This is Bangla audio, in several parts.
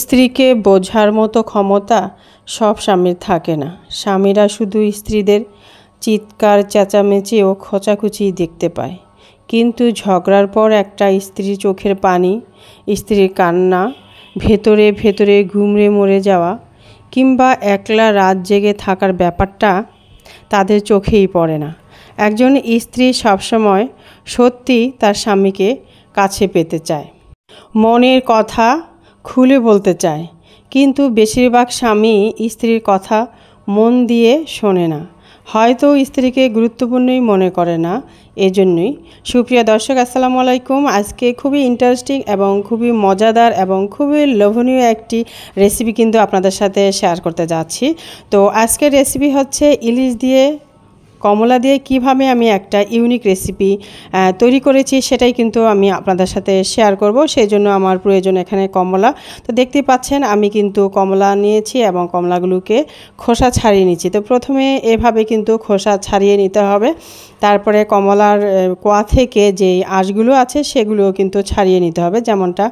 স্ত্রীকে বোঝার মতো ক্ষমতা সব স্বামীর থাকে না স্বামীরা শুধু স্ত্রীদের চিৎকার চেঁচামেচি ও খোঁচাখুচি দেখতে পায় কিন্তু ঝগড়ার পর একটা স্ত্রীর চোখের পানি স্ত্রীর কান্না ভেতরে ভেতরে ঘুমড়ে মরে যাওয়া কিংবা একলা রাত জেগে থাকার ব্যাপারটা তাদের চোখেই পড়ে না একজন স্ত্রী সবসময় সত্যি তার স্বামীকে কাছে পেতে চায় মনের কথা খুলে বলতে চায় কিন্তু বেশিরভাগ স্বামী স্ত্রীর কথা মন দিয়ে শোনে না হয়তো স্ত্রীকে গুরুত্বপূর্ণই মনে করে না এজন্যই সুপ্রিয় দর্শক আসসালামু আলাইকুম আজকে খুবই ইন্টারেস্টিং এবং খুবই মজাদার এবং খুবই লোভনীয় একটি রেসিপি কিন্তু আপনাদের সাথে শেয়ার করতে যাচ্ছি তো আজকের রেসিপি হচ্ছে ইলিশ দিয়ে কমলা দিয়ে কিভাবে আমি একটা ইউনিক রেসিপি তৈরি করেছি সেটাই কিন্তু আমি আপনাদের সাথে শেয়ার করব সেই জন্য আমার প্রয়োজন এখানে কমলা তো দেখতে পাচ্ছেন আমি কিন্তু কমলা নিয়েছি এবং কমলাগুলোকে খোসা ছাড়িয়ে নিচ্ছি তো প্রথমে এভাবে কিন্তু খোসা ছাড়িয়ে নিতে হবে তারপরে কমলার কোয়া থেকে যে আঁশগুলো আছে সেগুলোও কিন্তু ছাড়িয়ে নিতে হবে যেমনটা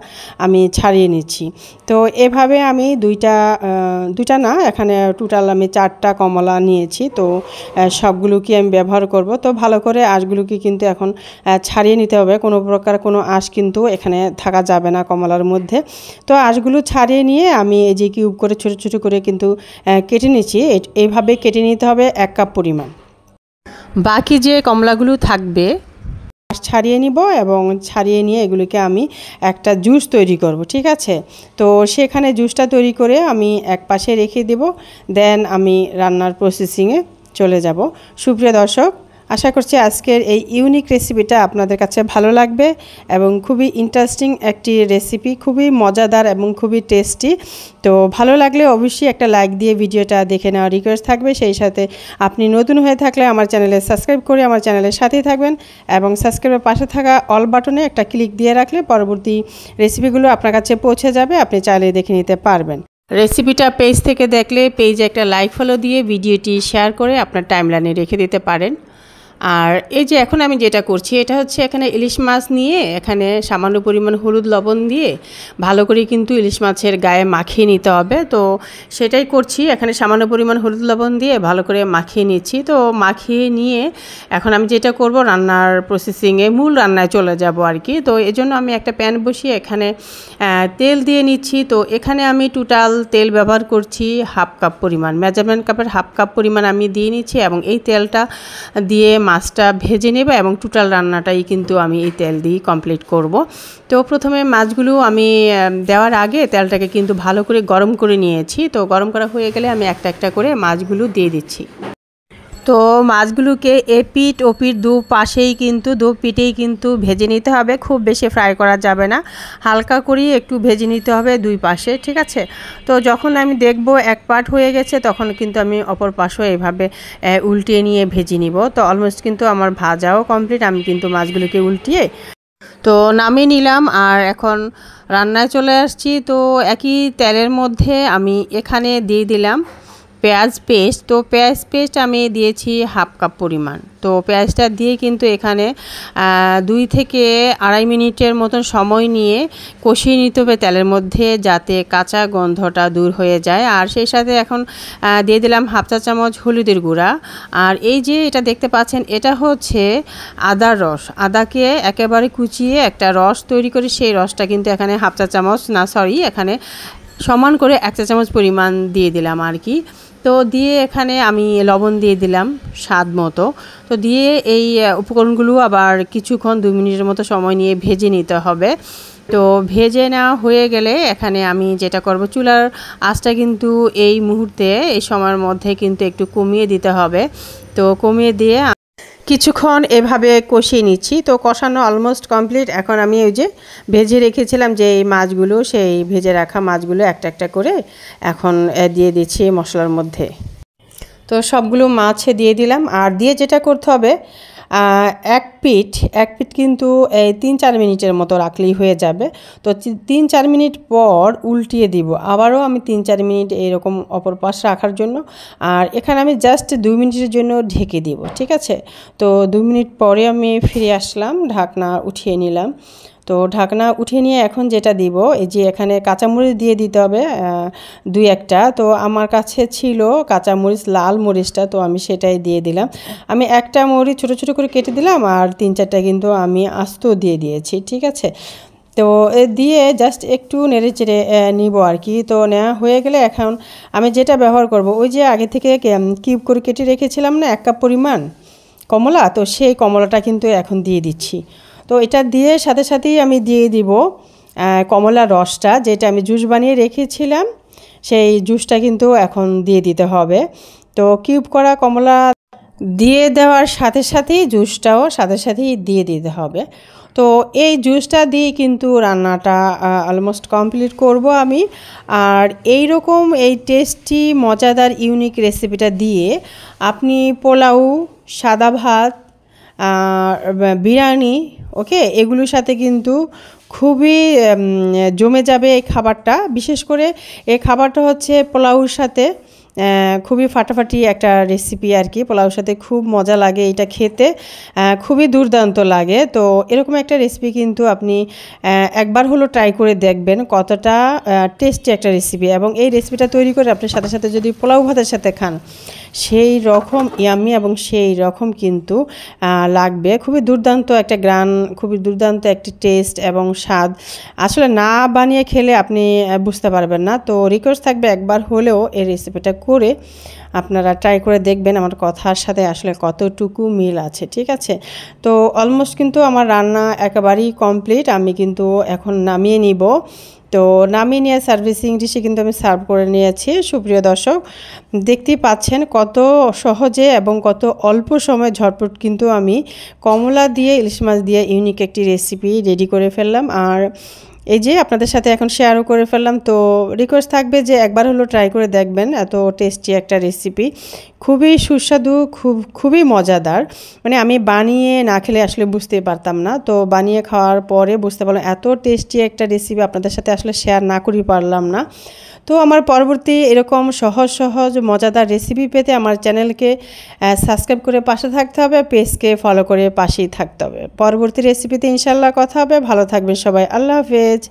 আমি ছাড়িয়ে নিচ্ছি তো এভাবে আমি দুইটা দুইটা না এখানে টোটাল আমি চারটা কমলা নিয়েছি তো সবগুলো কি আমি ব্যবহার করব তো ভালো করে আঁশগুলোকে কিন্তু এখন ছাড়িয়ে নিতে হবে কোনো প্রকার কোনো আঁশ কিন্তু এখানে থাকা যাবে না কমলার মধ্যে তো আঁশগুলো ছাড়িয়ে নিয়ে আমি এই যে কিউব করে ছোট ছোট করে কিন্তু কেটে নিচ্ছি এইভাবে কেটে নিতে হবে এক কাপ পরিমাণ বাকি যে কমলাগুলো থাকবে আঁশ ছাড়িয়ে নিব এবং ছাড়িয়ে নিয়ে এগুলিকে আমি একটা জুস তৈরি করব ঠিক আছে তো সেখানে জুসটা তৈরি করে আমি এক পাশে রেখে দেব দেন আমি রান্নার প্রসেসিংয়ে চলে যাব সুপ্রিয় দর্শক আশা করছি আজকের এই ইউনিক রেসিপিটা আপনাদের কাছে ভালো লাগবে এবং খুবই ইন্টারেস্টিং একটি রেসিপি খুবই মজাদার এবং খুবই টেস্টি তো ভালো লাগলে অবশ্যই একটা লাইক দিয়ে ভিডিওটা দেখে নেওয়ার রিকোয়েস্ট থাকবে সেই সাথে আপনি নতুন হয়ে থাকলে আমার চ্যানেলে সাবস্ক্রাইব করে আমার চ্যানেলের সাথেই থাকবেন এবং সাবস্ক্রাইবের পাশে থাকা অল বাটনে একটা ক্লিক দিয়ে রাখলে পরবর্তী রেসিপিগুলো আপনার কাছে পৌঁছে যাবে আপনি চাইলে দেখে নিতে পারবেন রেসিপিটা পেজ থেকে দেখলে পেজে একটা লাইক ফলো দিয়ে ভিডিওটি শেয়ার করে আপনার টাইমলাইনে রেখে দিতে পারেন আর এই যে এখন আমি যেটা করছি এটা হচ্ছে এখানে ইলিশ মাছ নিয়ে এখানে সামান্য পরিমাণ হলুদ লবণ দিয়ে ভালো করে কিন্তু ইলিশ মাছের গায়ে মাখিয়ে নিতে হবে তো সেটাই করছি এখানে সামান্য পরিমাণ হলুদ লবণ দিয়ে ভালো করে মাখিয়ে নিচ্ছি তো মাখিয়ে নিয়ে এখন আমি যেটা করব রান্নার প্রসেসিংয়ে মূল রান্নায় চলে যাব আর কি তো এজন্য আমি একটা প্যান বসিয়ে এখানে তেল দিয়ে নিচ্ছি তো এখানে আমি টোটাল তেল ব্যবহার করছি হাফ কাপ পরিমাণ মেজারমেন্ট কাপের হাফ কাপ পরিমাণ আমি দিয়ে নিচ্ছি এবং এই তেলটা দিয়ে মাছটা ভেজে নেব এবং টোটাল রান্নাটাই কিন্তু আমি এই তেল দিয়ে কমপ্লিট করব তো প্রথমে মাছগুলো আমি দেওয়ার আগে তেলটাকে কিন্তু ভালো করে গরম করে নিয়েছি তো গরম করা হয়ে গেলে আমি একটা একটা করে মাছগুলো দিয়ে দিচ্ছি তো মাছগুলোকে এপিট ওপিট দু পাশেই কিন্তু দু পিটেই কিন্তু ভেজে নিতে হবে খুব বেশি ফ্রাই করা যাবে না হালকা করেই একটু ভেজে নিতে হবে দুই পাশে ঠিক আছে তো যখন আমি দেখব এক পাট হয়ে গেছে তখন কিন্তু আমি অপর পাশও এইভাবে উল্টিয়ে নিয়ে ভেজে নিব তো অলমোস্ট কিন্তু আমার ভাজাও কমপ্লিট আমি কিন্তু মাছগুলোকে উল্টিয়ে তো নামিয়ে নিলাম আর এখন রান্নায় চলে আসছি তো একই তেলের মধ্যে আমি এখানে দিয়ে দিলাম পেঁয়াজ পেস্ট তো পেঁয়াজ পেস্ট আমি দিয়েছি হাফ কাপ পরিমাণ তো পেঁয়াজটা দিয়ে কিন্তু এখানে দুই থেকে আড়াই মিনিটের মতন সময় নিয়ে কষিয়ে নিতে হবে তেলের মধ্যে যাতে কাঁচা গন্ধটা দূর হয়ে যায় আর সেই সাথে এখন দিয়ে দিলাম হাফ চা চামচ হলুদের গুঁড়া আর এই যে এটা দেখতে পাচ্ছেন এটা হচ্ছে আদার রস আদাকে একেবারে কুচিয়ে একটা রস তৈরি করে সেই রসটা কিন্তু এখানে হাফ চা চামচ না সরি এখানে সমান করে এক চা চামচ পরিমাণ দিয়ে দিলাম আর কি তো দিয়ে এখানে আমি লবণ দিয়ে দিলাম স্বাদ মতো তো দিয়ে এই উপকরণগুলো আবার কিছুক্ষণ দুই মিনিটের মতো সময় নিয়ে ভেজে নিতে হবে তো ভেজে নেওয়া হয়ে গেলে এখানে আমি যেটা করব চুলার আঁচটা কিন্তু এই মুহূর্তে এই সময়ের মধ্যে কিন্তু একটু কমিয়ে দিতে হবে তো কমিয়ে দিয়ে কিছুক্ষণ এভাবে কষিয়ে নিচ্ছি তো কষানো অলমোস্ট কমপ্লিট এখন আমি ওই যে ভেজে রেখেছিলাম যে এই মাছগুলো সেই ভেজে রাখা মাছগুলো একটা একটা করে এখন দিয়ে দিচ্ছি মশলার মধ্যে তো সবগুলো মাছে দিয়ে দিলাম আর দিয়ে যেটা করতে হবে এক পিঠ এক পিঠ কিন্তু এই তিন চার মিনিটের মতো রাখলেই হয়ে যাবে তো তিন চার মিনিট পর উল্টিয়ে দিব আবারও আমি তিন চার মিনিট এরকম অপর পাশ রাখার জন্য আর এখানে আমি জাস্ট দুই মিনিটের জন্য ঢেকে দিব ঠিক আছে তো দুই মিনিট পরে আমি ফিরে আসলাম ঢাকনা উঠিয়ে নিলাম তো ঢাকনা উঠিয়ে নিয়ে এখন যেটা দিব এই যে এখানে কাঁচামরিচ দিয়ে দিতে হবে দুই একটা তো আমার কাছে ছিল কাঁচামরিচ লাল মরিচটা তো আমি সেটাই দিয়ে দিলাম আমি একটা মরিচ ছোট ছোট করে কেটে দিলাম আর তিন চারটা কিন্তু আমি আস্ত দিয়ে দিয়েছি ঠিক আছে তো দিয়ে জাস্ট একটু নেড়ে চেড়ে নিব আর কি তো নেওয়া হয়ে গেলে এখন আমি যেটা ব্যবহার করব ওই যে আগে থেকে কিউব করে কেটে রেখেছিলাম না এক কাপ পরিমাণ কমলা তো সেই কমলাটা কিন্তু এখন দিয়ে দিচ্ছি তো এটা দিয়ে সাথে সাথেই আমি দিয়ে দিব কমলা রসটা যেটা আমি জুস বানিয়ে রেখেছিলাম সেই জুসটা কিন্তু এখন দিয়ে দিতে হবে তো কিউব করা কমলা দিয়ে দেওয়ার সাথে সাথেই জুসটাও সাথে সাথেই দিয়ে দিতে হবে তো এই জুসটা দিয়ে কিন্তু রান্নাটা অলমোস্ট কমপ্লিট করব আমি আর এই রকম এই টেস্টি মজাদার ইউনিক রেসিপিটা দিয়ে আপনি পোলাও সাদা ভাত বিরিয়ানি ওকে এগুলোর সাথে কিন্তু খুবই জমে যাবে এই খাবারটা বিশেষ করে এই খাবারটা হচ্ছে পোলাউর সাথে খুবই ফাটাফাটি একটা রেসিপি আর কি পোলাওর সাথে খুব মজা লাগে এটা খেতে খুবই দুর্দান্ত লাগে তো এরকম একটা রেসিপি কিন্তু আপনি একবার হলো ট্রাই করে দেখবেন কতটা টেস্টি একটা রেসিপি এবং এই রেসিপিটা তৈরি করে আপনি সাথে সাথে যদি পোলাও ভাতের সাথে খান সেই রকম ইয়ামি এবং সেই রকম কিন্তু লাগবে খুবই দুর্দান্ত একটা গ্রান খুবই দুর্দান্ত একটি টেস্ট এবং স্বাদ আসলে না বানিয়ে খেলে আপনি বুঝতে পারবেন না তো রিকোয়েস্ট থাকবে একবার হলেও এই রেসিপিটা করে আপনারা ট্রাই করে দেখবেন আমার কথার সাথে আসলে কতটুকু মিল আছে ঠিক আছে তো অলমোস্ট কিন্তু আমার রান্না একেবারেই কমপ্লিট আমি কিন্তু এখন নামিয়ে নিব তো নামিয়ে নিয়ে সার্ভিসিং ডিশে কিন্তু আমি সার্ভ করে নিয়েছি সুপ্রিয় দর্শক দেখতেই পাচ্ছেন কত সহজে এবং কত অল্প সময় ঝটপট কিন্তু আমি কমলা দিয়ে ইলিশ মাছ দিয়ে ইউনিক একটি রেসিপি রেডি করে ফেললাম আর এই যে আপনাদের সাথে এখন শেয়ারও করে ফেললাম তো রিকোয়েস্ট থাকবে যে একবার হলো ট্রাই করে দেখবেন এত টেস্টি একটা রেসিপি খুবই সুস্বাদু খুব খুবই মজাদার মানে আমি বানিয়ে না খেলে আসলে বুঝতেই পারতাম না তো বানিয়ে খাওয়ার পরে বুঝতে পারলাম এত টেস্টি একটা রেসিপি আপনাদের সাথে আসলে শেয়ার না করি পারলাম না তো আমার পরবর্তী এরকম সহজ সহজ মজাদার রেসিপি পেতে আমার চ্যানেলকে সাবস্ক্রাইব করে পাশে থাকতে হবে পেজকে ফলো করে পাশেই থাকতে হবে পরবর্তী রেসিপিতে ইনশাল্লাহ কথা হবে ভালো থাকবেন সবাই আল্লাহ হাফেজ